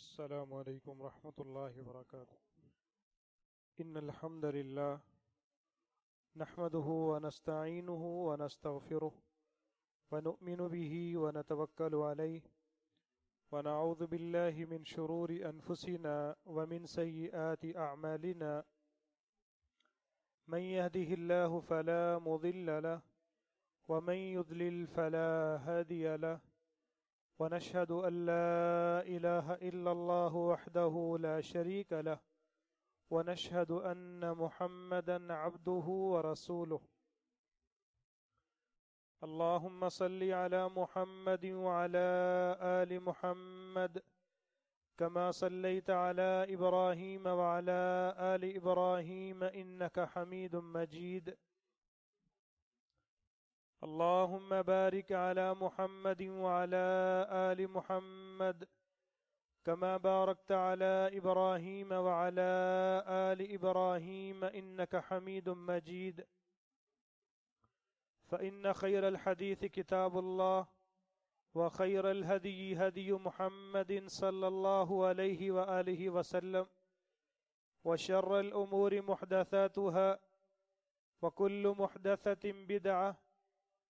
السلام عليكم ورحمة الله وبركاته إن الحمد لله نحمده ونستعينه ونستغفره ونؤمن به ونتوكل عليه ونعوذ بالله من شرور أنفسنا ومن سيئات أعمالنا من يهده الله فلا مضل له ومن يضلل فلا هادي له ونشهد أن لا إله إلا الله وحده لا شريك له ونشهد أن محمدا عبده ورسوله اللهم صل على محمد وعلى آل محمد كما صليت على إبراهيم وعلى آل إبراهيم إنك حميد مجيد اللهم بارك على محمد وعلى ال محمد كما باركت على ابراهيم وعلى ال ابراهيم انك حميد مجيد فان خير الحديث كتاب الله وخير الهدي هدي محمد صلى الله عليه واله وسلم وشر الامور محدثاتها وكل محدثه بدعه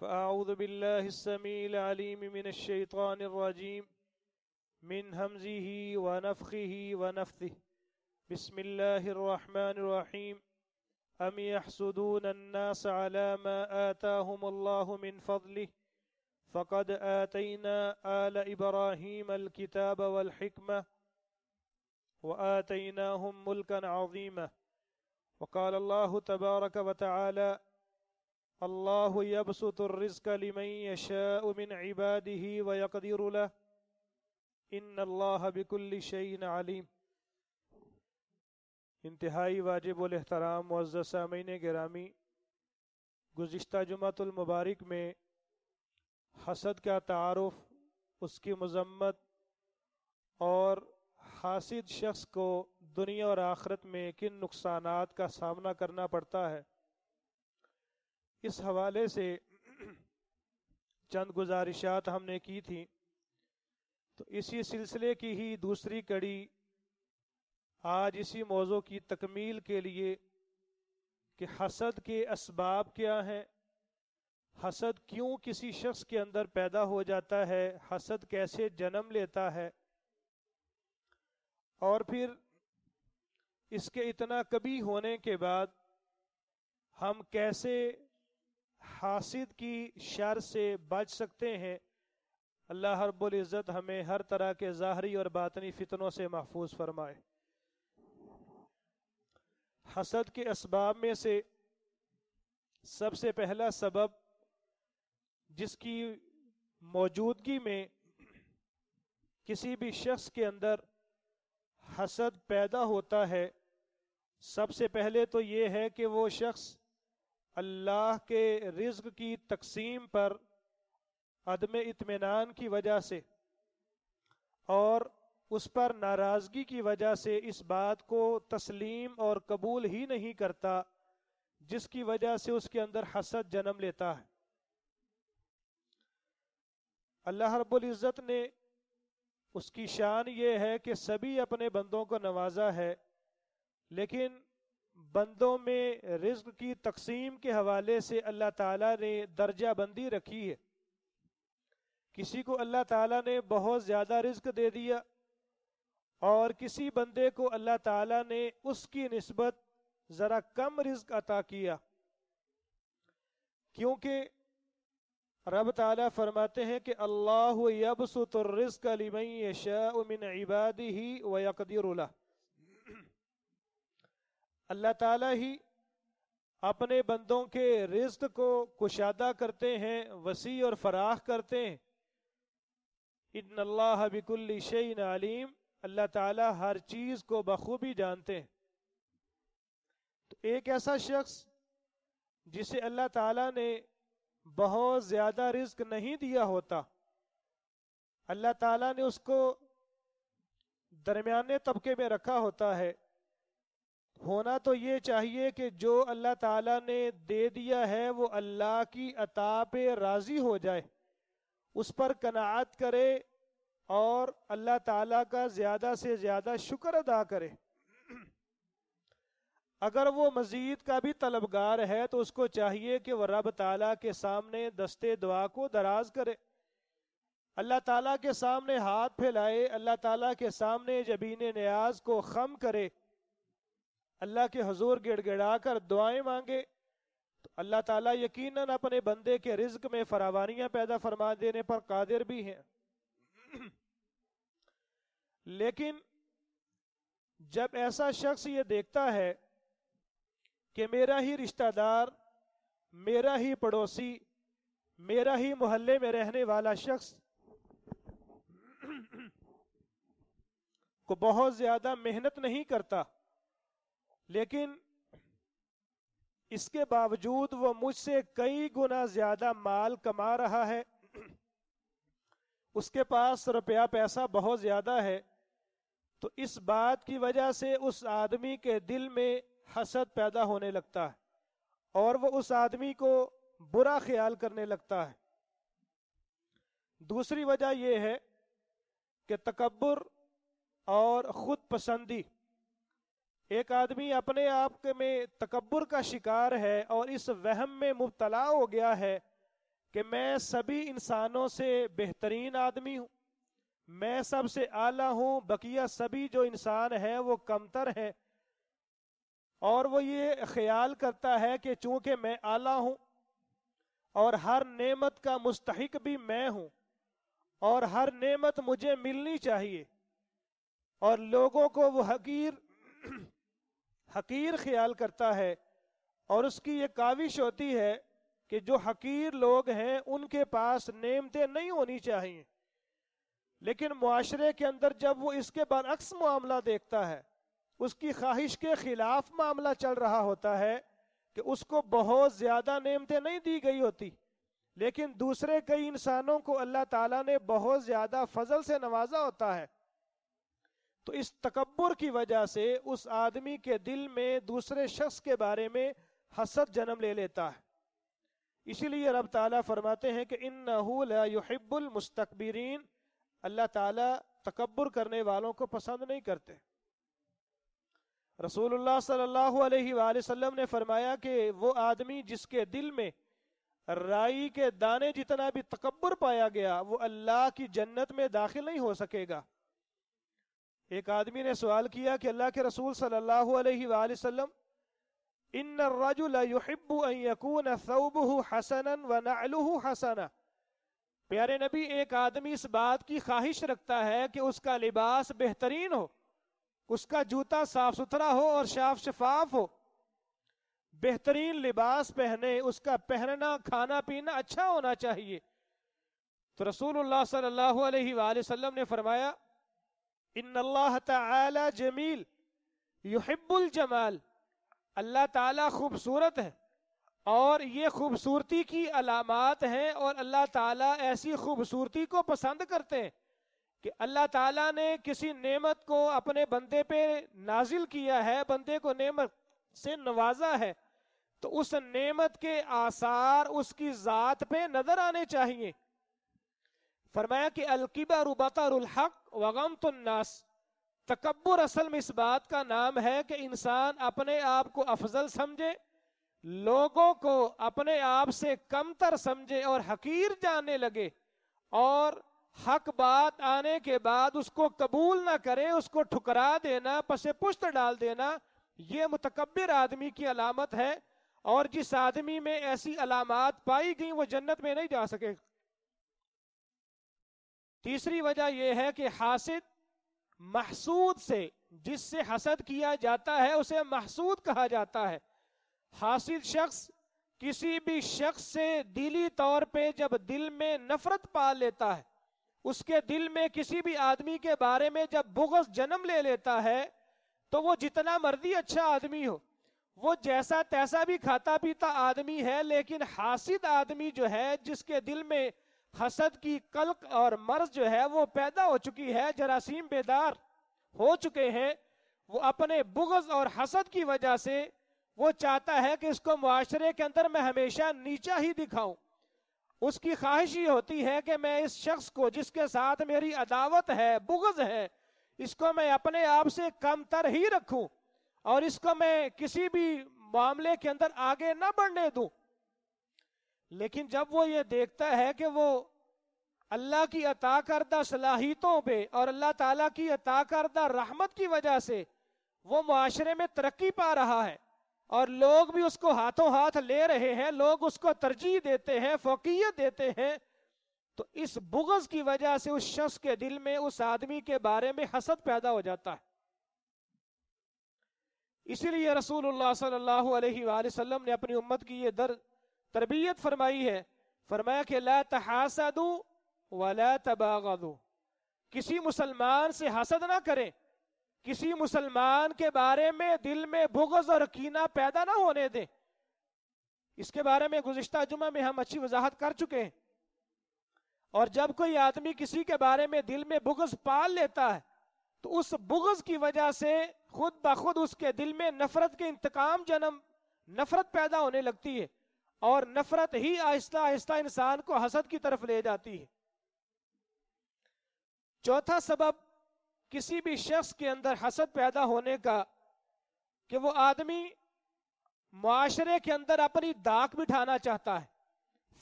فأعوذ بالله السميع العليم من الشيطان الرجيم من همزه ونفخه ونفثه بسم الله الرحمن الرحيم أم يحسدون الناس على ما آتاهم الله من فضله فقد آتينا آل إبراهيم الكتاب والحكمة وآتيناهم ملكا عظيما وقال الله تبارك وتعالى अल्लाह यबसुतुर्रिज़्क़लिमन इबादिही व यकदीरुल इन अल्लाह बिकुल्ल शैन आलिम इंतहाई वाजिब एहतराम सामीन ग्रामी गुज्त जुमातुलमबारक में हसद का तारफ़ उसकी मजम्मत और हासिद शख्स को दुनिया और आखरत में किन नुकसानात का सामना करना पड़ता है इस हवाले से चंद गुजारिशात हमने की थी तो इसी सिलसिले की ही दूसरी कड़ी आज इसी मौजू की तकमील के लिए कि हसद के इसबाब क्या हैं हसद क्यों किसी शख्स के अंदर पैदा हो जाता है हसद कैसे जन्म लेता है और फिर इसके इतना कभी होने के बाद हम कैसे हासिद की शर से बच सकते हैं अल्लाह इज़्ज़त हमें हर तरह के ज़ाहरी और बातनी फितनों से महफूज फरमाए हसद के इसबाब में से सबसे पहला सबब जिसकी मौजूदगी में किसी भी शख्स के अंदर हसद पैदा होता है सबसे पहले तो ये है कि वो शख्स अल्लाह के रिज्क की तकसीम पर अदम इतमान की वजह से और उस पर नाराज़गी की वजह से इस बात को तस्लीम और कबूल ही नहीं करता जिसकी वजह से उसके अंदर हसद जन्म लेता है अल्लाह रब्बुल इज़्ज़त ने उसकी शान ये है कि सभी अपने बंदों को नवाजा है लेकिन बंदों में रिज्क की तकसीम के हवाले से अल्लाह ताला ने दर्जा बंदी रखी है किसी को अल्लाह ताला ने बहुत ज़्यादा रिज्क दे दिया और किसी बंदे को अल्लाह ताला ने उसकी नस्बत ज़रा कम रिज्क अता किया क्योंकि रब ताला फरमाते हैं कि अल्लाह यबसुत रिज्क लिमन यशाउ मिन इबादिही व यकदिरुला अल्लाह ताला ही अपने बंदों के रिस्क को कुशादा करते हैं वसी और फराख करते हैं इन अल्लाह बिकुल शैन आलिम अल्लाह ताला हर चीज़ को बखूबी जानते हैं तो एक ऐसा शख्स जिसे अल्लाह ताला ने बहुत ज़्यादा रिस्क नहीं दिया होता अल्लाह ताला ने उसको दरमियाने तबके में रखा होता है होना तो ये चाहिए कि जो अल्लाह ताला ने दे दिया है वो अल्लाह की अता पे राज़ी हो जाए उस पर कनात करे और अल्लाह ताला का ज़्यादा से ज़्यादा शुक्र अदा करे अगर वो मजीद का भी तलबगार है तो उसको चाहिए कि वह रब ताला के सामने दस्ते दुआ को दराज करे अल्लाह ताला के सामने हाथ फैलाए अल्लाह ताला के सामने जबीन न्याज को खम करे अल्लाह के हजूर गिड़ा कर दुआएं मांगे तो अल्लाह ताला यकीनन अपने बंदे के रिज्क में फरावानियां पैदा फरमा देने पर कादिर भी हैं लेकिन जब ऐसा शख्स ये देखता है कि मेरा ही रिश्तेदार मेरा ही पड़ोसी मेरा ही मोहल्ले में रहने वाला शख्स को बहुत ज्यादा मेहनत नहीं करता लेकिन इसके बावजूद वो मुझसे कई गुना ज्यादा माल कमा रहा है उसके पास रुपया पैसा बहुत ज्यादा है तो इस बात की वजह से उस आदमी के दिल में हसद पैदा होने लगता है और वो उस आदमी को बुरा ख्याल करने लगता है दूसरी वजह यह है कि तकबर और खुद पसंदी एक आदमी अपने आप में तकबर का शिकार है और इस वहम में मुबतला हो गया है कि मैं सभी इंसानों से बेहतरीन आदमी हूँ मैं सबसे आला हूँ बकिया सभी जो इंसान हैं वो कमतर हैं और वो ये ख्याल करता है कि चूंकि मैं आला हूँ और हर नेमत का मुस्तक भी मैं हूँ और हर नेमत मुझे मिलनी चाहिए और लोगों को वो हकीर हकीर ख्याल करता है और उसकी ये काविश होती है कि जो हकीर लोग हैं उनके पास नेमते नहीं होनी चाहिए लेकिन माशरे के अंदर जब वो इसके बरअक्स मामला देखता है उसकी ख्वाहिश के खिलाफ मामला चल रहा होता है कि उसको बहुत ज़्यादा नेमतें नहीं दी गई होती लेकिन दूसरे कई इंसानों को अल्लाह ताला ने बहुत ज़्यादा फजल से नवाजा होता है तो इस तकबर की वजह से उस आदमी के दिल में दूसरे शख्स के बारे में हसद जन्म ले लेता है इसीलिए रब ताला फरमाते हैं कि इन नहुलबुल मुस्तकबरीन अल्लाह ताला तकबर करने वालों को पसंद नहीं करते रसूलुल्लाह सल्लल्लाहु अलैहि वसल्लम ने फरमाया कि वो आदमी जिसके दिल में राई के दाने जितना भी तकबर पाया गया वो अल्लाह की जन्नत में दाखिल नहीं हो सकेगा एक आदमी ने सवाल किया कि अल्लाह के रसूल सल्लल्लाहु अलैहि वसल्लम इन रजुलबून सऊबह हसन व नलुह हसना प्यारे नबी एक आदमी इस बात की ख्वाहिश रखता है कि उसका लिबास बेहतरीन हो उसका जूता साफ सुथरा हो और साफ शफाफ हो बेहतरीन लिबास पहने उसका पहनना खाना पीना अच्छा होना चाहिए तो रसूलुल्लाह सल्लल्लाहु अलैहि वसल्लम ने फरमाया इन अल्लाह ताला जमील युहिब्बुल जमाल अल्लाह ताला खूबसूरत है और ये खूबसूरती की अलामत हैं और अल्लाह ताला ऐसी खूबसूरती को पसंद करते हैं कि अल्लाह ताला ने किसी नेमत को अपने बंदे पे नाजिल किया है बंदे को नेमत से नवाजा है तो उस नेमत के आसार उसकी ज़ात पे नज़र आने चाहिए फरमाया कि अलकिबा रुबातारक वगम नास तकबर असल में इस बात का नाम है कि इंसान अपने आप को अफजल समझे लोगों को अपने आप से कमतर समझे और हकीर जाने लगे और हक बात आने के बाद उसको कबूल ना करे उसको ठुकरा देना पसे पुश्त डाल देना ये मुतकबर आदमी की अलामत है और जिस आदमी में ऐसी अलामत पाई गई वो जन्नत में नहीं जा सकेगा तीसरी वजह यह है कि हासिद महसूद से जिससे हसद किया जाता है उसे महसूद कहा जाता है हासिद शख्स किसी भी शख्स से दिली तौर पे जब दिल में नफरत पाल लेता है उसके दिल में किसी भी आदमी के बारे में जब बुगस जन्म ले लेता है तो वो जितना मर्जी अच्छा आदमी हो वो जैसा तैसा भी खाता पीता आदमी है लेकिन हासिद आदमी जो है जिसके दिल में हसद की कलक और मर्ज जो है वो पैदा हो चुकी है जरासीम बेदार हो चुके हैं वो अपने बुगज और हसद की वजह से वो चाहता है कि इसको मुआशरे के अंदर मैं हमेशा नीचा ही दिखाऊं उसकी ख्वाहिश ये होती है कि मैं इस शख्स को जिसके साथ मेरी अदावत है बुगज है इसको मैं अपने आप से कमतर ही रखूं और इसको मैं किसी भी मामले के अंदर आगे ना बढ़ने दूं लेकिन जब वो ये देखता है कि वो अल्लाह की अता करदा सलाहितों पे और अल्लाह ताला की अता करदा रहमत की वजह से वो माशरे में तरक्की पा रहा है और लोग भी उसको हाथों हाथ ले रहे हैं लोग उसको तरजीह देते हैं फोकियत देते हैं तो इस बुगज की वजह से उस शख्स के दिल में उस आदमी के बारे में हसद पैदा हो जाता है इसीलिए रसूल सल्लल्लाहु ने अपनी उम्मत की ये दर तरबियत फरमाई है फरमाया कि ला तहासदू वला तबागदू किसी मुसलमान से हसद ना करें किसी मुसलमान के बारे में दिल में बुगज और कीना पैदा ना होने दें इसके बारे में गुजशत जुमा में हम अच्छी वजाहत कर चुके हैं और जब कोई आदमी किसी के बारे में दिल में बुगज पाल लेता है तो उस बुगज की वजह से खुद ब खुद उसके दिल में नफरत के इंतकाम जन्म नफरत पैदा होने लगती है और नफरत ही आहिस्ता आहिस्ता इंसान को हसद की तरफ ले जाती है चौथा सबब किसी भी शख्स के अंदर हसद पैदा होने का कि वो आदमी माशरे के अंदर अपनी दाक बिठाना चाहता है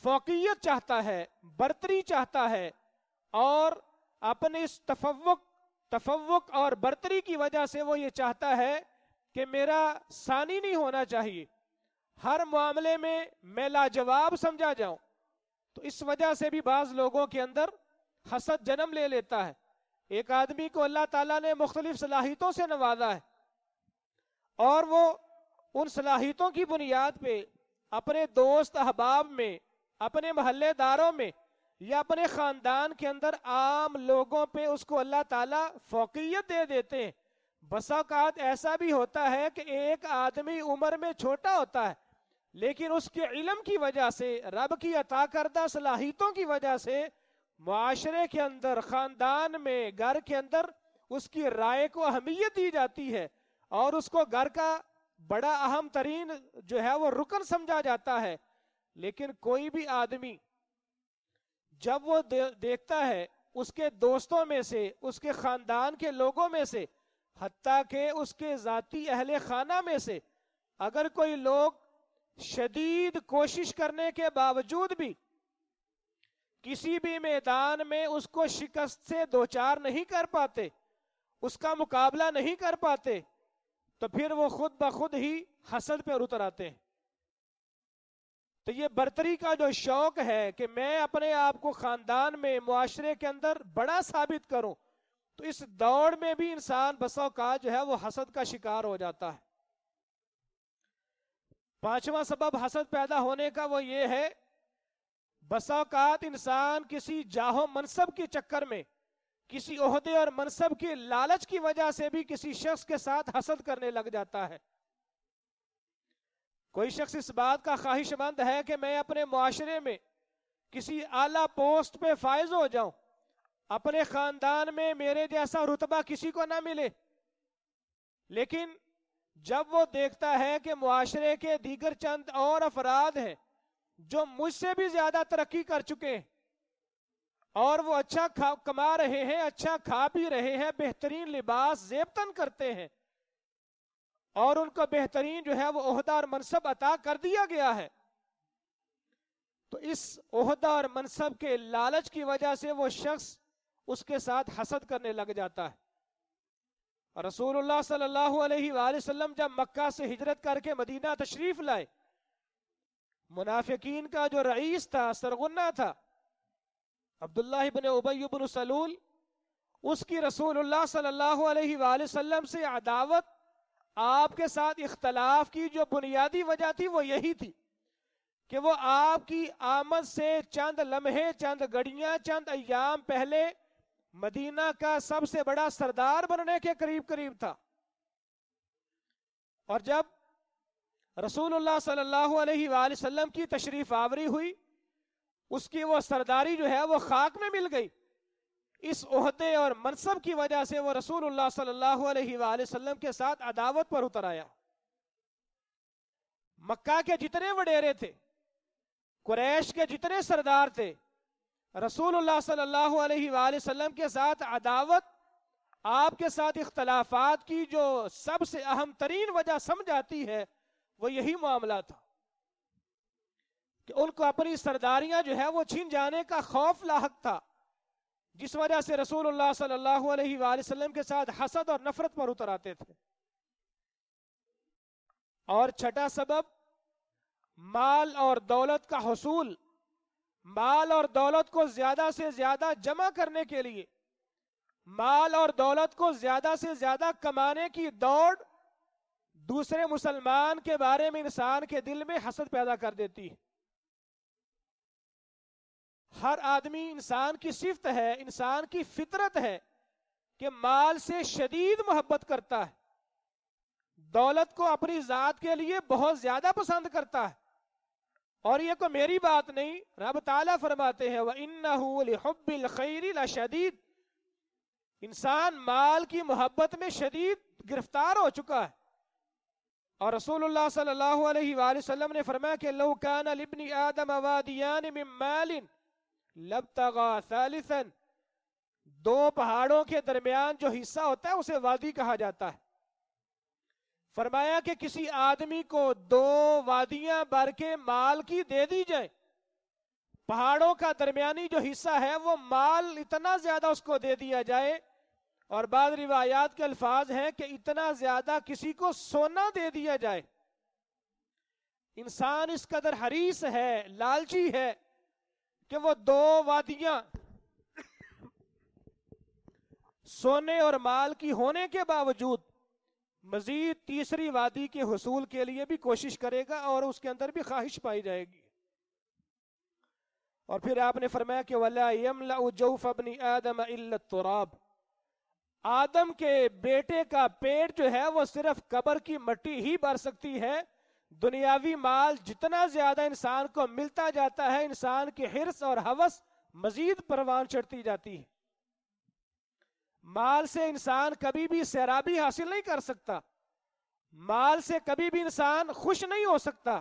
फोकियत चाहता है बर्तरी चाहता है और अपने इस तफवक तफवक और बर्तरी की वजह से वो ये चाहता है कि मेरा सानी नहीं होना चाहिए हर मामले में मैं लाजवाब समझा जाऊं तो इस वजह से भी बाज लोगों के अंदर हसद जन्म ले लेता है एक आदमी को अल्लाह ताला ने मुख्तलिफ सलाहितों से नवाजा है और वो उन सलाहितों की बुनियाद पे अपने दोस्त अहबाब में अपने मोहल्लेदारों में या अपने ख़ानदान के अंदर आम लोगों पे उसको अल्लाह ताला फोकियत दे देते हैं बसाकात ऐसा भी होता है कि एक आदमी उम्र में छोटा होता है लेकिन उसके इलम की वजह से रब की अता करदा सलाहितों की वजह से माशरे के अंदर खानदान में घर के अंदर उसकी राय को अहमियत दी जाती है और उसको घर का बड़ा अहम तरीन जो है वो रुकन समझा जाता है लेकिन कोई भी आदमी जब वो दे, देखता है उसके दोस्तों में से उसके खानदान के लोगों में से हती के उसके जाति अहले खाना में से अगर कोई लोग शदीद कोशिश करने के बावजूद भी किसी भी मैदान में उसको शिकस्त से दो चार नहीं कर पाते उसका मुकाबला नहीं कर पाते तो फिर वो खुद ब खुद ही हसद पर उतर आते हैं तो ये बर्तरी का जो शौक है कि मैं अपने आप को खानदान में मुआशरे के अंदर बड़ा साबित करूं तो इस दौड़ में भी इंसान बसाओ का जो है वो हसद का शिकार हो जाता है पांचवा सबब हसद पैदा होने का वो ये है बसाकात इंसान किसी जाहो मनसब के चक्कर में किसी ओहदे और मनसब की लालच की वजह से भी किसी शख्स के साथ हसद करने लग जाता है कोई शख्स इस बात का ख्वाहिशमंद है कि मैं अपने माशरे में किसी आला पोस्ट पे फायज हो जाऊं अपने खानदान में मेरे जैसा रुतबा किसी को ना मिले लेकिन जब वो देखता है कि मुआरे के दीगर चंद और अफराद हैं जो मुझसे भी ज्यादा तरक्की कर चुके हैं और वो अच्छा खा कमा रहे हैं अच्छा खा भी रहे हैं बेहतरीन लिबास जेबतन करते हैं और उनको बेहतरीन जो है वो अहदा और मनसब अता कर दिया गया है तो इस अहदा और मनसब के लालच की वजह से वो शख्स उसके साथ हसद करने लग जाता है रसूलुल्लाह सल्लल्लाहु अलैहि वसल्लम जब मक्का से हिजरत करके मदीना तशरीफ लाए मुनाफिकीन का जो रईस था सरगुन्ना था अब्दुल्ला इबन उबैबन सलूल उसकी रसूलुल्लाह सल्लल्लाहु अलैहि वसल्लम से अदावत आपके साथ इख्तलाफ की जो बुनियादी वजह थी वो यही थी कि वो आपकी आमद से चंद लम्हे चंद घड़ियां चंद अयाम पहले मदीना का सबसे बड़ा सरदार बनने के करीब करीब था और जब रसूलुल्लाह सल्लल्लाहु अलैहि वसल्लम की तशरीफ आवरी हुई उसकी वो सरदारी जो है वो खाक में मिल गई इस ओहदे और मनसब की वजह से वो रसूलुल्लाह सल्लल्लाहु अलैहि वसल्लम के साथ अदावत पर उतर आया मक्का के जितने वडेरे थे कुरैश के जितने सरदार थे रसूल सल्लाम के साथ अदावत आपके साथ इख्तलाफात की जो सबसे अहम तरीन वजह समझ आती है वो यही मामला था कि उनको अपनी सरदारियां जो है वो छीन जाने का खौफ लाक था जिस वजह से रसूल सल्लल्लाहु के साथ हसद और नफरत पर उतर आते थे और छठा सबब माल और दौलत का हसूल माल और दौलत को ज्यादा से ज्यादा जमा करने के लिए माल और दौलत को ज्यादा से ज्यादा कमाने की दौड़ दूसरे मुसलमान के बारे में इंसान के दिल में हसद पैदा कर देती है हर आदमी इंसान की सिफत है इंसान की फितरत है कि माल से शदीद मोहब्बत करता है दौलत को अपनी जात के लिए बहुत ज्यादा पसंद करता है और ये को मेरी बात नहीं रब ताला फरमाते हैं वह इन्नबिल खैरी शदीद इंसान माल की मोहब्बत में शदीद गिरफ्तार हो चुका है और रसूलुल्लाह सल्लल्लाहु अलैहि वसल्लम ने फरमाया कि कान आदम मिन लबतगा सालिसन दो पहाड़ों के दरमियान जो हिस्सा होता है उसे वादी कहा जाता है फरमाया कि किसी आदमी को दो वादियां भर के माल की दे दी जाए पहाड़ों का दरमियानी जो हिस्सा है वो माल इतना ज्यादा उसको दे दिया जाए और बाद रिवायात के अल्फाज हैं कि इतना ज्यादा किसी को सोना दे दिया जाए इंसान इस कदर हरीस है लालची है कि वो दो वादियां सोने और माल की होने के बावजूद मजीद तीसरी वादी के हसूल के लिए भी कोशिश करेगा और उसके अंदर भी ख्वाहिश पाई जाएगी और फिर आपने फरमाया कि वलाफनी आदम तुराब आदम के बेटे का पेट जो है वो सिर्फ कबर की मट्टी ही भर सकती है दुनियावी माल जितना ज्यादा इंसान को मिलता जाता है इंसान की हिरस और हवस मजीद परवान चढ़ती जाती है माल से इंसान कभी भी सैराबी हासिल नहीं कर सकता माल से कभी भी इंसान खुश नहीं हो सकता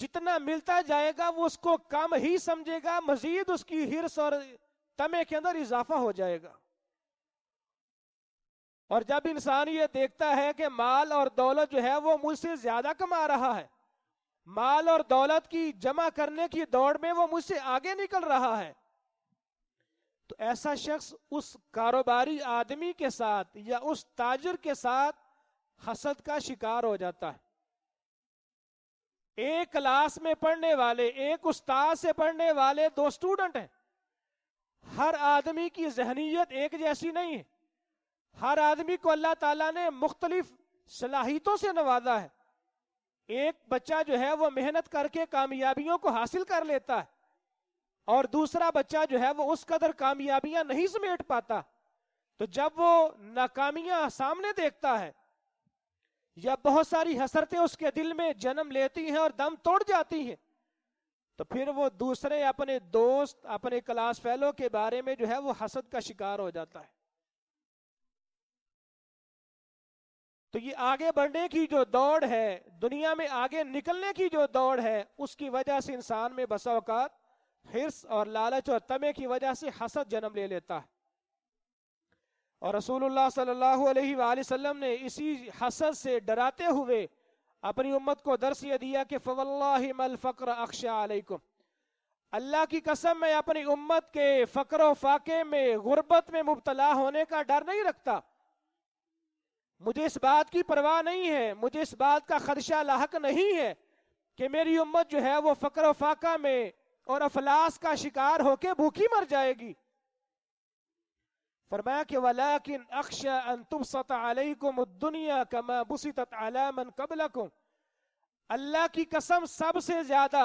जितना मिलता जाएगा वो उसको कम ही समझेगा मजीद उसकी हिरस और तमे के अंदर इजाफा हो जाएगा और जब इंसान ये देखता है कि माल और दौलत जो है वो मुझसे ज्यादा कमा रहा है माल और दौलत की जमा करने की दौड़ में वो मुझसे आगे निकल रहा है तो ऐसा शख्स उस कारोबारी आदमी के साथ या उस ताजर के साथ हसद का शिकार हो जाता है एक क्लास में पढ़ने वाले एक उस्ताद से पढ़ने वाले दो स्टूडेंट हैं हर आदमी की जहनीयत एक जैसी नहीं है हर आदमी को अल्लाह ताला ने मुख्तलिफ सलाहितों से नवाजा है एक बच्चा जो है वो मेहनत करके कामयाबियों को हासिल कर लेता है और दूसरा बच्चा जो है वो उस कदर कामयाबियां नहीं समेट पाता तो जब वो नाकामियां सामने देखता है या बहुत सारी हसरतें उसके दिल में जन्म लेती हैं और दम तोड़ जाती हैं तो फिर वो दूसरे अपने दोस्त अपने क्लास फेलो के बारे में जो है वो हसद का शिकार हो जाता है तो ये आगे बढ़ने की जो दौड़ है दुनिया में आगे निकलने की जो दौड़ है उसकी वजह से इंसान में बसा औकात हिर्स और लालच और तमे की वजह से हसद जन्म ले लेता है और रसूलुल्लाह सल्लल्लाहु अलैहि वसल्लम ने इसी हसद से डराते हुए अपनी उम्मत को दर्स यह दिया कि फकर फ़क्र अक्षम अल्लाह की कसम मैं अपनी उम्मत के फ़क्र फाके में गुर्बत में मुबतला होने का डर नहीं रखता मुझे इस बात की परवाह नहीं है मुझे इस बात का खदशा लाहक नहीं है कि मेरी उम्मत जो है वो फ़क्र फाका में और अफलास का शिकार होके भूखी मर जाएगी फरमाया कि वलाकिन अक्षा अन तुम सतम दुनिया कमा बुसित अलामन कबलकुम अल्लाह की कसम सबसे ज्यादा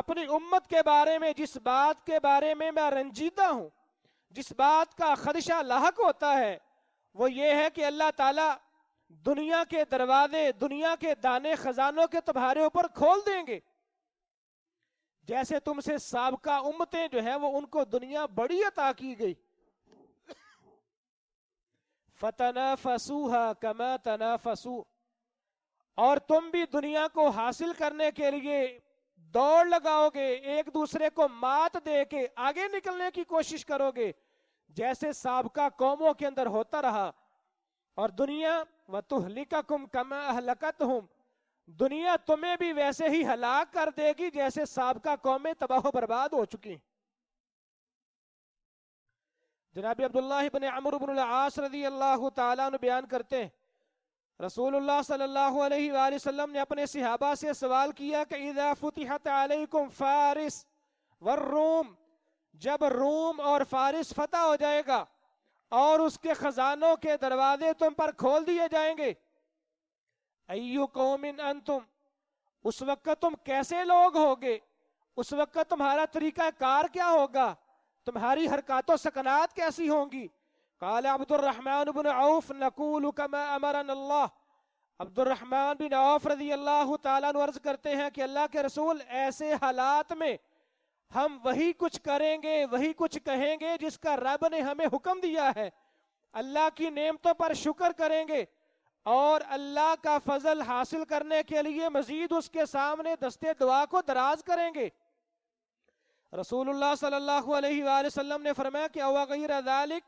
अपनी उम्मत के बारे में जिस बात के बारे में मैं रंजीदा हूं जिस बात का खदशा लाक होता है वो ये है कि अल्लाह ताला दुनिया के दरवाजे दुनिया के दाने खजानों के तुम्हारे ऊपर खोल देंगे जैसे तुमसे सबका उम्मतें जो है वो उनको दुनिया बड़ी अता की गई फतना फसूहा कमा तना फसू और तुम भी दुनिया को हासिल करने के लिए दौड़ लगाओगे एक दूसरे को मात दे के आगे निकलने की कोशिश करोगे जैसे सबका कौमों के अंदर होता रहा और दुनिया व तुहलिका कुम कमा अहलकत हूं दुनिया तुम्हें भी वैसे ही हलाक कर देगी जैसे सबका कौमें तबाह बर्बाद हो चुकी जनाब अब्दुल्ला बन अमर बिन आस रजी अल्लाह तन बयान करते हैं रसूलुल्लाह सल्लल्लाहु अलैहि वसल्लम ने अपने सिहाबा से सवाल किया कि इदा फुतिहत अलैकुम फारिस वर रोम जब रोम और फारिस फतह हो जाएगा और उसके खजानों के दरवाजे तुम पर खोल दिए जाएंगे अयो कौमिन अंतुम उस वक्त तुम कैसे लोग होगे उस वक्त तुम्हारा तरीका कार क्या होगा तुम्हारी हरकतों सकनात कैसी होंगी عبد الرحمن बिन عوف رضی اللہ تعالی عنہ عرض کرتے ہیں کہ اللہ करते हैं कि अल्लाह के रसूल ऐसे हालात में हम वही कुछ करेंगे वही कुछ कहेंगे जिसका रब ने हमें हुक्म दिया है अल्लाह की پر पर کریں करेंगे और अल्लाह का फजल हासिल करने के लिए मजीद उसके सामने दस्ते दुआ को दराज करेंगे रसूलुल्लाह सल्लल्लाहु अलैहि वसल्लम ने फरमाया कि अवागिक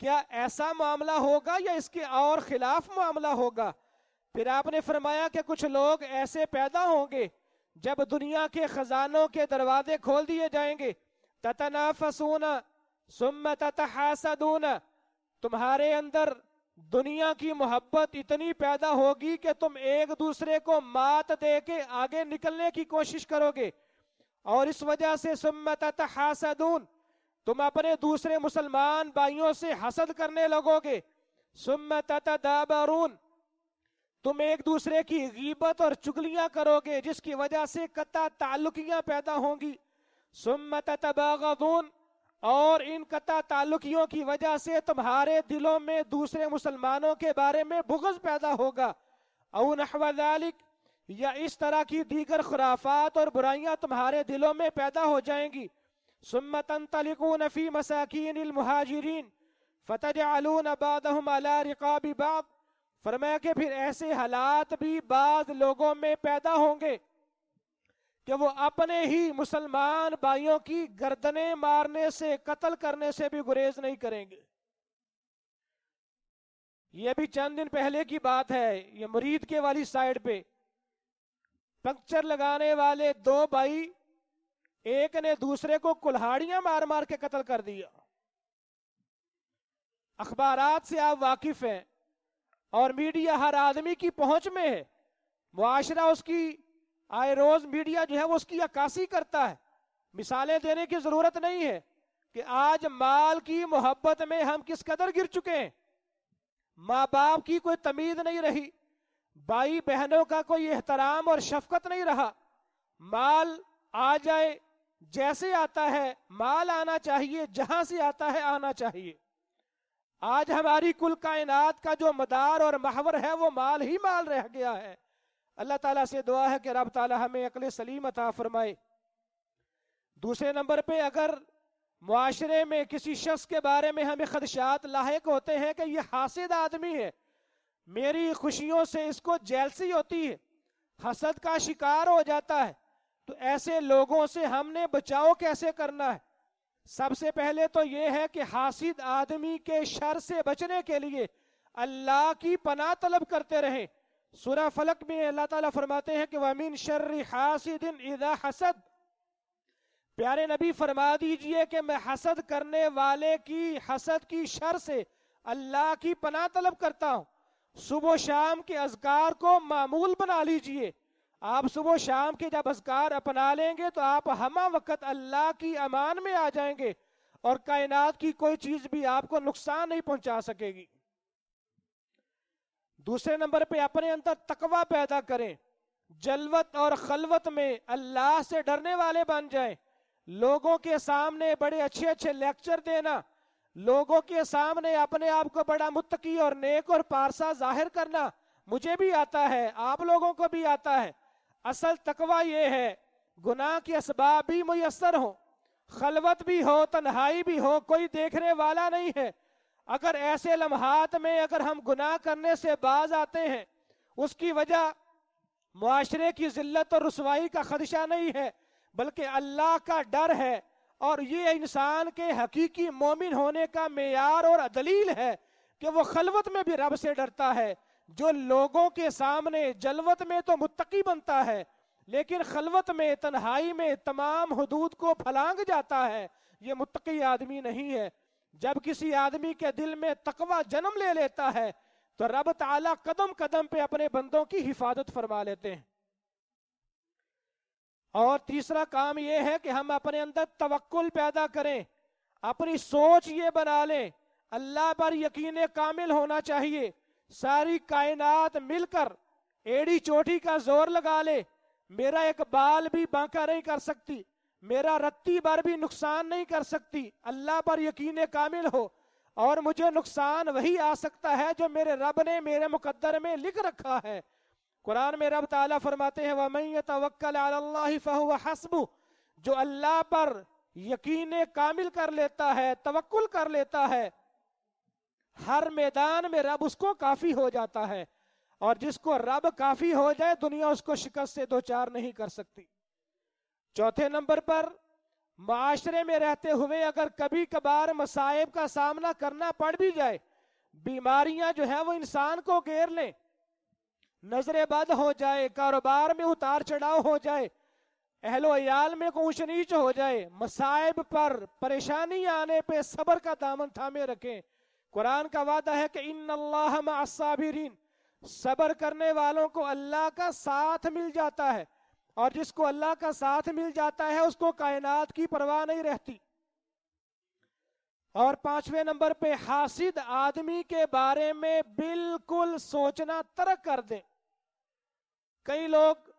क्या ऐसा मामला होगा या इसके और खिलाफ मामला होगा फिर आपने फरमाया कि कुछ लोग ऐसे पैदा होंगे जब दुनिया के खजानों के दरवाजे खोल दिए जाएंगे ततनाफसूना सुम ततहासदूना तुम्हारे अंदर दुनिया की मोहब्बत इतनी पैदा होगी कि तुम एक दूसरे को मात दे के आगे निकलने की कोशिश करोगे और इस वजह से सुमत हासदून तुम अपने दूसरे मुसलमान भाइयों से हसद करने लगोगे सुमत दाबरून तुम एक दूसरे की गीबत और चुगलियां करोगे जिसकी वजह से कता ताल्लुकियां पैदा होंगी सुमत और इन कता ताल्लुकियों की वजह से तुम्हारे दिलों में दूसरे मुसलमानों के बारे में बुगज पैदा होगा अउन अहवालिक या इस तरह की दीगर खुराफात और बुराइयां तुम्हारे दिलों में पैदा हो जाएंगी सुमतन तलिकू मसाकिन महाजरीन फतेह अबादहम अला रिकाबी बाब फरमाया के फिर ऐसे हालात भी बाद लोगों में पैदा होंगे कि वो अपने ही मुसलमान भाइयों की गर्दने मारने से कत्ल करने से भी गुरेज नहीं करेंगे ये भी चंद दिन पहले की बात है ये मुरीद के वाली साइड पे पंक्चर लगाने वाले दो भाई एक ने दूसरे को कुल्हाड़ियां मार मार के कत्ल कर दिया अखबार से आप वाकिफ हैं और मीडिया हर आदमी की पहुंच में है मुआशरा उसकी आए रोज मीडिया जो है वो उसकी अक्कासी करता है मिसालें देने की जरूरत नहीं है कि आज माल की मोहब्बत में हम किस कदर गिर चुके हैं माँ बाप की कोई तमीज नहीं रही भाई बहनों का कोई एहतराम और शफकत नहीं रहा माल आ जाए जैसे आता है माल आना चाहिए जहां से आता है आना चाहिए आज हमारी कुल कायनात का जो मदार और महवर है वो माल ही माल रह गया है अल्लाह ताला से दुआ है कि रब ताला हमें अकल सलीम अता फरमाए दूसरे नंबर पे अगर माशरे में किसी शख्स के बारे में हमें खदशात लाक होते हैं कि यह हासिद आदमी है मेरी खुशियों से इसको जैलसी होती है हसद का शिकार हो जाता है तो ऐसे लोगों से हमने बचाव कैसे करना है सबसे पहले तो ये है कि हासिद आदमी के शर से बचने के लिए अल्लाह की पनाह तलब करते रहें सूर्य फलक में अल्लाह ताला फरमाते हैं कि वमीन शर्र हासिदिन इदा हसद प्यारे नबी फरमा दीजिए कि मैं हसद करने वाले की हसद की शर से अल्लाह की पनाह तलब करता हूँ सुबह शाम के अजगार को मामूल बना लीजिए आप सुबह शाम के जब अजगार अपना लेंगे तो आप हम वक्त अल्लाह की अमान में आ जाएंगे और कायनात की कोई चीज़ भी आपको नुकसान नहीं पहुंचा सकेगी दूसरे नंबर पे अपने अंदर तकवा पैदा करें जलवत और खलवत में अल्लाह से डरने वाले बन जाएं लोगों के सामने बड़े अच्छे अच्छे लेक्चर देना लोगों के सामने अपने आप को बड़ा मुत्तकी और नेक और पारसा जाहिर करना मुझे भी आता है आप लोगों को भी आता है असल तकवा ये है गुनाह के इसबाब भी मैसर हो खलवत भी हो तन्हाई भी हो कोई देखने वाला नहीं है अगर ऐसे लम्हात में अगर हम गुनाह करने से बाज आते हैं उसकी वजह माशरे की जिल्लत और रसवाई का खदशा नहीं है बल्कि अल्लाह का डर है और ये इंसान के हकीकी मोमिन होने का मैार और दलील है कि वो खलवत में भी रब से डरता है जो लोगों के सामने जलवत में तो मुत्तकी बनता है लेकिन खलवत में तन्हाई में तमाम हदूद को फलांग जाता है ये मुत्तकी आदमी नहीं है जब किसी आदमी के दिल में तकवा जन्म ले लेता है तो रब ताला कदम कदम पे अपने बंदों की हिफाजत फरमा लेते हैं और तीसरा काम यह है कि हम अपने अंदर तवक्ल पैदा करें अपनी सोच ये बना लें अल्लाह पर यकीन कामिल होना चाहिए सारी कायनात मिलकर एड़ी चोटी का जोर लगा ले मेरा एक बाल भी बांका नहीं कर सकती मेरा रत्ती भर भी नुकसान नहीं कर सकती अल्लाह पर यकीन कामिल हो और मुझे नुकसान वही आ सकता है जो मेरे रब ने मेरे मुकद्दर में लिख रखा है कुरान में रब ताला फरमाते हैं वमैय तवक्ल हस्बु जो अल्लाह पर यकीन कामिल कर लेता है तवक्ल कर लेता है हर मैदान में रब उसको काफी हो जाता है और जिसको रब काफी हो जाए दुनिया उसको शिकस्त से दो चार नहीं कर सकती चौथे नंबर पर माशरे में रहते हुए अगर कभी कभार मसाइब का सामना करना पड़ भी जाए बीमारियां जो है वो इंसान को घेर लें नजरे बंद हो जाए कारोबार में उतार चढ़ाव हो जाए अहलो अयाल में ऊंच नीच हो जाए मसाइब पर परेशानी आने पे सबर का दामन थामे रखें कुरान का वादा है कि इन अल्लाह सबर करने वालों को अल्लाह का साथ मिल जाता है और जिसको अल्लाह का साथ मिल जाता है उसको कायनात की परवाह नहीं रहती और पांचवें नंबर पे हासिद आदमी के बारे में बिल्कुल सोचना तर्क कर दे कई लोग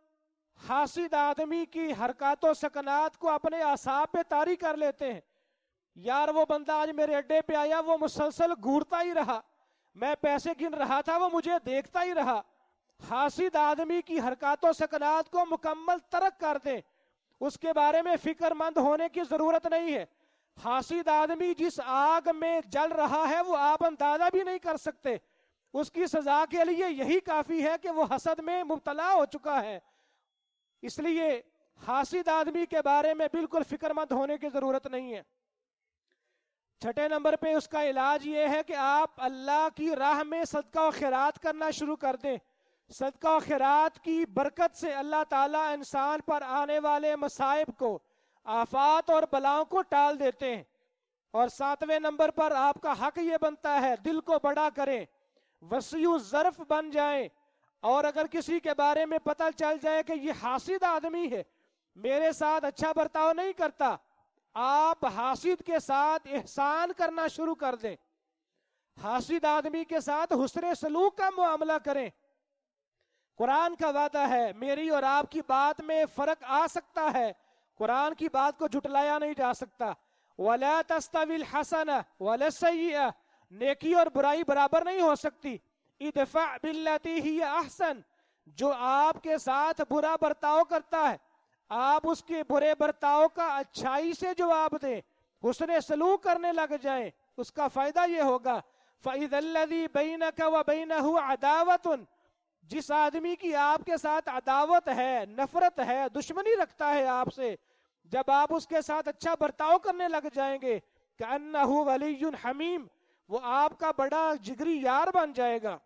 हासिद आदमी की हरकतों सकनात को अपने आसाब पे तारी कर लेते हैं यार वो बंदा आज मेरे अड्डे पे आया वो मुसलसल घूरता ही रहा मैं पैसे गिन रहा था वो मुझे देखता ही रहा हासिद आदमी की हरकतों सकनात को मुकम्मल तरक कर दें उसके बारे में फिक्रमंद होने की जरूरत नहीं है हासिद आदमी जिस आग में जल रहा है वो आप अंदाजा भी नहीं कर सकते उसकी सजा के लिए यही काफी है कि वो हसद में मुबतला हो चुका है इसलिए हासिद आदमी के बारे में बिल्कुल फिक्रमंद होने की जरूरत नहीं है छठे नंबर पे उसका इलाज ये है कि आप अल्लाह की राह में सदका और खैरात करना शुरू कर दें सदका खैरात की बरकत से अल्लाह ताला इंसान पर आने वाले मसाइब को आफात और बलाओं को टाल देते हैं और सातवें नंबर पर आपका हक ये बनता है दिल को बड़ा करें वसी जरफ बन जाए और अगर किसी के बारे में पता चल जाए कि ये हासिद आदमी है मेरे साथ अच्छा बर्ताव नहीं करता आप हासिद के साथ एहसान करना शुरू कर दें हासिद आदमी के साथ हुसरे सलूक का मामला करें कुरान का वादा है मेरी और आपकी बात में फर्क आ सकता है कुरान की बात को झुटलाया नहीं जा सकता वला तस्ताविल हसन वला सैया नेकी और बुराई बराबर नहीं हो सकती इदफा बिल्लती ही अहसन जो आपके साथ बुरा बर्ताव करता है आप उसके बुरे बर्ताव का अच्छाई से जवाब दें उसने सलूक करने लग जाए उसका फायदा यह होगा फैदल बैन का व अदावत उन जिस आदमी की आपके साथ अदावत है नफरत है दुश्मनी रखता है आपसे जब आप उसके साथ अच्छा बर्ताव करने लग जाएंगे हमीम वो आपका बड़ा जिगरी यार बन जाएगा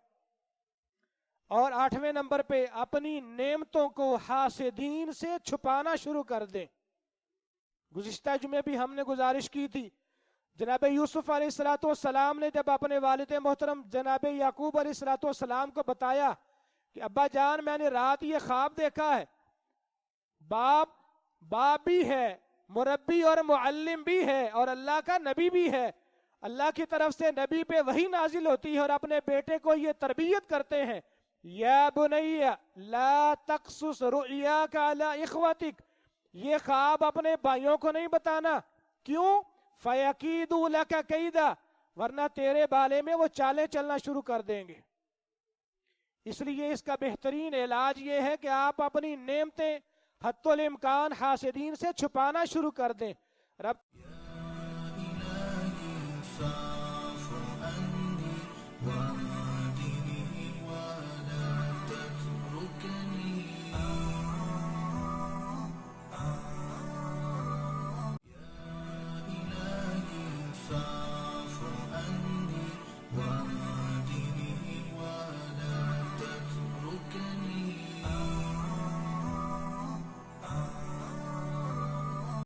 और आठवें नंबर पे अपनी नेमतों को हासिदीन से छुपाना शुरू कर दें गुजशत जुमे भी हमने गुजारिश की थी जनाब यूसुफ सलाम ने जब अपने वालद मोहतरम जनाब याकूब सलाम को बताया कि अब्बा जान मैंने रात ये ख्वाब देखा है बाप बाप भी है मुरबी और मुअल्लिम भी है और अल्लाह का नबी भी है अल्लाह की तरफ से नबी पे वही नाजिल होती है और अपने बेटे को ये तरबियत करते हैं या बुनैया ला तकसुस रुया का ला इखवतिक ये ख्वाब अपने भाइयों को नहीं बताना क्यों फयकीदू का कैदा वरना तेरे बाले में वो चालें चलना शुरू कर देंगे इसलिए इसका बेहतरीन इलाज ये है कि आप अपनी नेमतें हतुल इम्कान हासिदीन से छुपाना शुरू कर दें रब